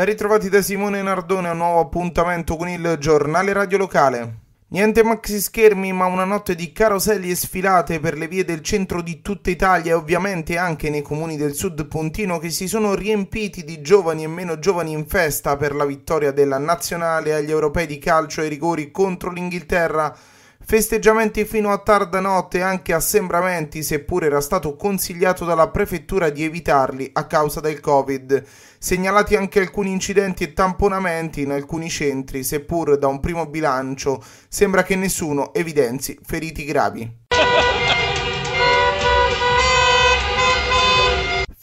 Ben ritrovati da Simone Nardone a un nuovo appuntamento con il giornale radio locale. Niente maxi schermi, ma una notte di caroselli e sfilate per le vie del centro di tutta Italia e ovviamente anche nei comuni del sud pontino che si sono riempiti di giovani e meno giovani in festa per la vittoria della nazionale agli europei di calcio ai rigori contro l'Inghilterra Festeggiamenti fino a tarda notte e anche assembramenti, seppure era stato consigliato dalla prefettura di evitarli a causa del Covid. Segnalati anche alcuni incidenti e tamponamenti in alcuni centri, seppur da un primo bilancio sembra che nessuno evidenzi feriti gravi.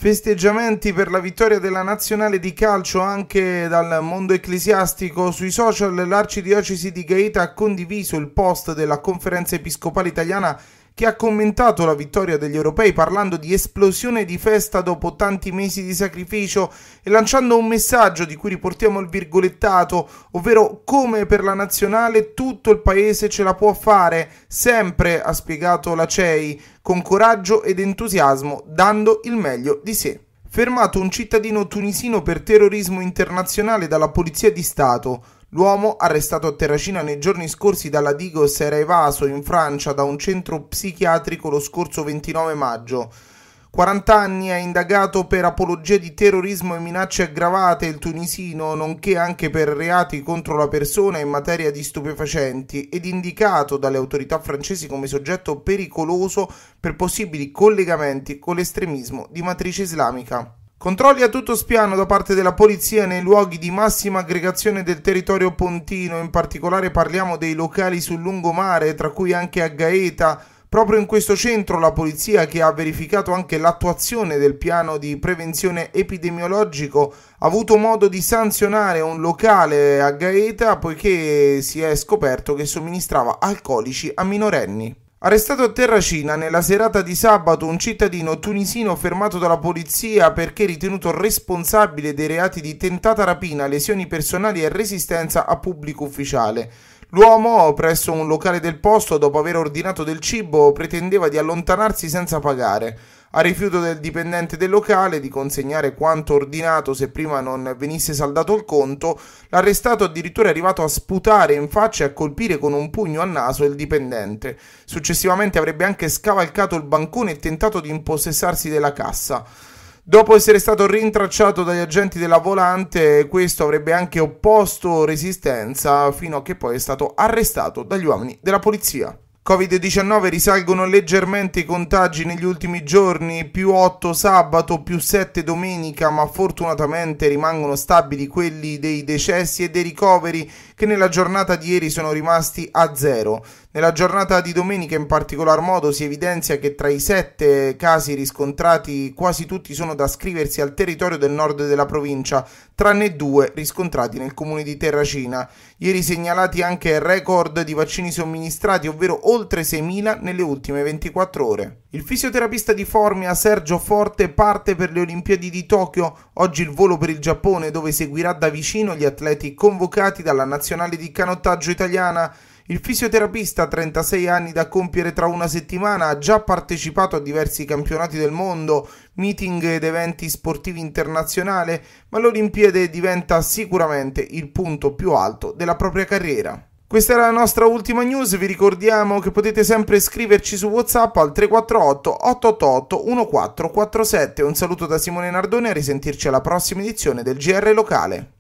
festeggiamenti per la vittoria della nazionale di calcio anche dal mondo ecclesiastico. Sui social l'arcidiocesi di Gaeta ha condiviso il post della conferenza episcopale italiana che ha commentato la vittoria degli europei parlando di esplosione di festa dopo tanti mesi di sacrificio e lanciando un messaggio di cui riportiamo il virgolettato, ovvero come per la nazionale tutto il paese ce la può fare, sempre, ha spiegato la CEI, con coraggio ed entusiasmo, dando il meglio di sé fermato un cittadino tunisino per terrorismo internazionale dalla Polizia di Stato. L'uomo, arrestato a Terracina nei giorni scorsi dalla Digos, era evaso in Francia da un centro psichiatrico lo scorso 29 maggio. 40 anni è indagato per apologia di terrorismo e minacce aggravate il tunisino, nonché anche per reati contro la persona in materia di stupefacenti, ed indicato dalle autorità francesi come soggetto pericoloso per possibili collegamenti con l'estremismo di matrice islamica. Controlli a tutto spiano da parte della polizia nei luoghi di massima aggregazione del territorio pontino, in particolare parliamo dei locali sul lungomare, tra cui anche a Gaeta. Proprio in questo centro la polizia, che ha verificato anche l'attuazione del piano di prevenzione epidemiologico, ha avuto modo di sanzionare un locale a Gaeta poiché si è scoperto che somministrava alcolici a minorenni. Arrestato a Terracina nella serata di sabato un cittadino tunisino fermato dalla polizia perché ritenuto responsabile dei reati di tentata rapina, lesioni personali e resistenza a pubblico ufficiale. L'uomo, presso un locale del posto, dopo aver ordinato del cibo, pretendeva di allontanarsi senza pagare. A rifiuto del dipendente del locale di consegnare quanto ordinato se prima non venisse saldato il conto, l'arrestato addirittura è arrivato a sputare in faccia e a colpire con un pugno al naso il dipendente. Successivamente avrebbe anche scavalcato il bancone e tentato di impossessarsi della cassa. Dopo essere stato rintracciato dagli agenti della volante, questo avrebbe anche opposto resistenza fino a che poi è stato arrestato dagli uomini della polizia. Covid-19 risalgono leggermente i contagi negli ultimi giorni, più 8 sabato, più 7 domenica, ma fortunatamente rimangono stabili quelli dei decessi e dei ricoveri che nella giornata di ieri sono rimasti a zero. Nella giornata di domenica in particolar modo si evidenzia che tra i sette casi riscontrati quasi tutti sono da ascriversi al territorio del nord della provincia, tranne due riscontrati nel comune di Terracina. Ieri segnalati anche record di vaccini somministrati, ovvero oltre 6.000 nelle ultime 24 ore. Il fisioterapista di Formia Sergio Forte parte per le Olimpiadi di Tokyo, oggi il volo per il Giappone dove seguirà da vicino gli atleti convocati dalla nazionale di canottaggio italiana. Il fisioterapista, 36 anni da compiere tra una settimana, ha già partecipato a diversi campionati del mondo, meeting ed eventi sportivi internazionali, ma l'Olimpiade diventa sicuramente il punto più alto della propria carriera. Questa era la nostra ultima news, vi ricordiamo che potete sempre scriverci su WhatsApp al 348 888 1447. Un saluto da Simone Nardone a risentirci alla prossima edizione del GR Locale.